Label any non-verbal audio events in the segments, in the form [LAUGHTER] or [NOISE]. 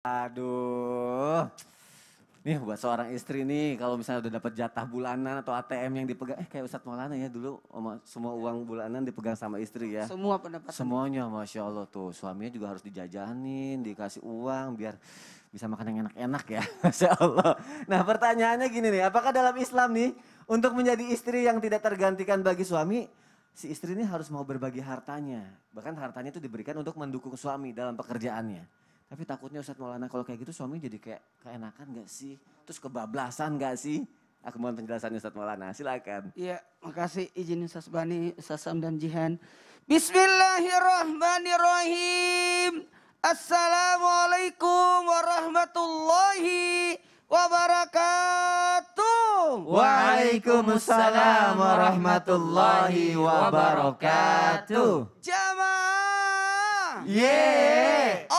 Aduh. Nih buat seorang istri nih kalau misalnya udah dapat jatah bulanan atau ATM yang dipegang eh kayak Ustadz Maulana ya dulu semua uang bulanan dipegang sama istri ya. Semua pendapatan. Semuanya Masya Allah tuh suaminya juga harus dijajanin, dikasih uang biar bisa makan yang enak-enak ya [LAUGHS] Masya Allah. Nah pertanyaannya gini nih apakah dalam Islam nih untuk menjadi istri yang tidak tergantikan bagi suami si istri ini harus mau berbagi hartanya. Bahkan hartanya itu diberikan untuk mendukung suami dalam pekerjaannya. Tapi takutnya Ustadz Maulana kalau kayak gitu suami jadi kayak keenakan gak sih? Terus kebablasan gak sih? Aku mohon penjelasannya Ustadz Maulana, silakan. Iya, makasih izin Ustadz Bani, Ustadz Sam dan Jihan. Bismillahirrahmanirrahim. Assalamualaikum warahmatullahi wabarakatuh. Waalaikumsalam warahmatullahi wabarakatuh. Jamaah. Yeah.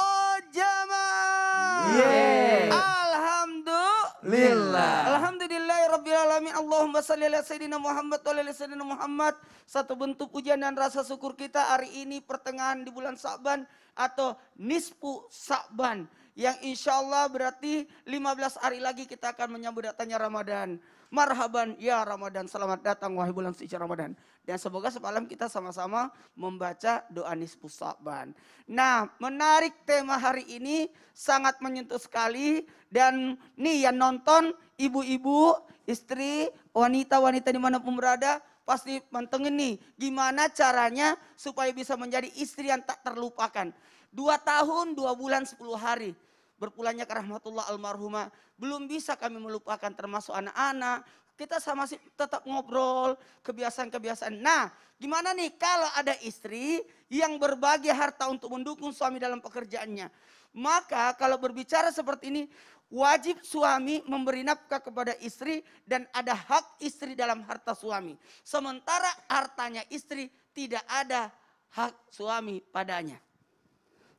Iya. Alhamdulillah. Alhamdulillah Rabbil Alamin. Allahumma salli ala Sayyidina Muhammad wa ala Sayyidina Muhammad. Satu bentuk ujian dan rasa syukur kita hari ini pertengahan di bulan Sa'ban atau nispu Sa'ban yang insya Allah berarti 15 hari lagi kita akan menyambut datangnya Ramadan. Marhaban ya Ramadan, selamat datang wahai bulan suci Ramadan. Dan semoga semalam kita sama-sama membaca doa nispu Sa'ban. Nah, menarik tema hari ini sangat menyentuh sekali dan nih yang nonton ibu-ibu, istri, wanita-wanita dimanapun berada pasti mantengin nih gimana caranya supaya bisa menjadi istri yang tak terlupakan. Dua tahun, dua bulan, sepuluh hari berpulangnya ke rahmatullah almarhumah. Belum bisa kami melupakan termasuk anak-anak. Kita sama sih tetap ngobrol kebiasaan-kebiasaan. Nah gimana nih kalau ada istri yang berbagi harta untuk mendukung suami dalam pekerjaannya. Maka kalau berbicara seperti ini, wajib suami memberi nafkah kepada istri dan ada hak istri dalam harta suami. Sementara hartanya istri tidak ada hak suami padanya.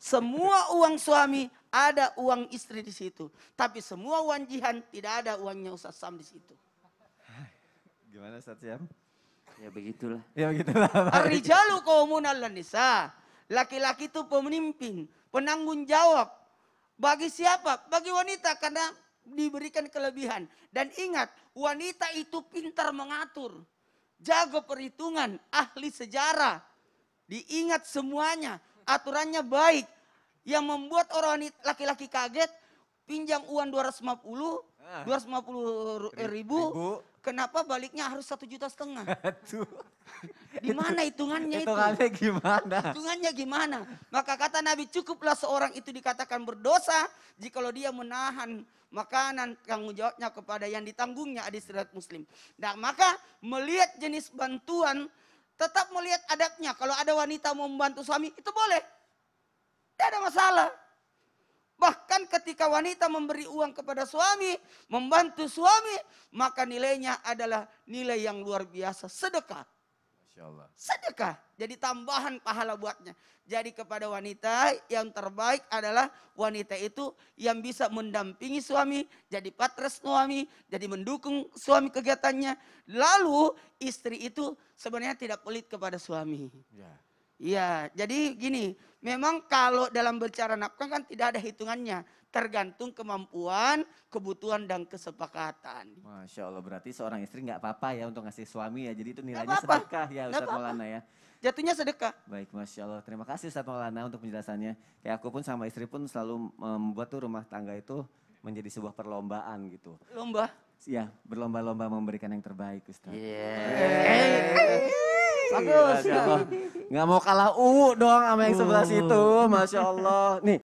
Semua uang suami ada uang istri di situ, tapi semua uang jihan tidak ada uangnya Ustaz Sam di situ. Gimana Ustaz Sam? Ya begitulah. Ya begitulah. Arijalu kaumun nisa. Laki-laki itu pemimpin, penanggung jawab. Bagi siapa? Bagi wanita karena diberikan kelebihan. Dan ingat, wanita itu pintar mengatur, jago perhitungan, ahli sejarah. Diingat semuanya, aturannya baik. Yang membuat orang laki-laki kaget, pinjam uang 250, ratus 250 ah. eh, ribu, ribu, kenapa baliknya harus satu juta setengah? [LAUGHS] Di mana hitungannya itu? Hitungannya gimana? Hitungannya gimana? Maka kata Nabi cukuplah seorang itu dikatakan berdosa jikalau dia menahan makanan tanggung jawabnya kepada yang ditanggungnya adik serat Muslim. Nah maka melihat jenis bantuan tetap melihat adabnya. Kalau ada wanita mau membantu suami itu boleh. Tidak ada masalah. Bahkan ketika wanita memberi uang kepada suami, membantu suami, maka nilainya adalah nilai yang luar biasa, sedekah. Sedekah. Jadi tambahan pahala buatnya. Jadi kepada wanita yang terbaik adalah wanita itu yang bisa mendampingi suami, jadi patres suami, jadi mendukung suami kegiatannya. Lalu istri itu sebenarnya tidak pelit kepada suami. Ya. Iya. Ya, jadi gini, Memang kalau dalam bicara nafkah kan tidak ada hitungannya. Tergantung kemampuan, kebutuhan, dan kesepakatan. Masya Allah, berarti seorang istri nggak apa-apa ya untuk ngasih suami ya. Jadi itu nilainya apa -apa. sedekah ya Ustaz Maulana ya. Jatuhnya sedekah. Baik, Masya Allah. Terima kasih Ustaz Maulana untuk penjelasannya. Kayak aku pun sama istri pun selalu membuat tuh rumah tangga itu menjadi sebuah perlombaan gitu. Lomba? Ya, berlomba-lomba memberikan yang terbaik Ustaz. Yeah. Iya. Hey. Eh bagus. Nggak mau kalah uwu dong sama yang sebelah hmm. situ, Masya Allah. Nih,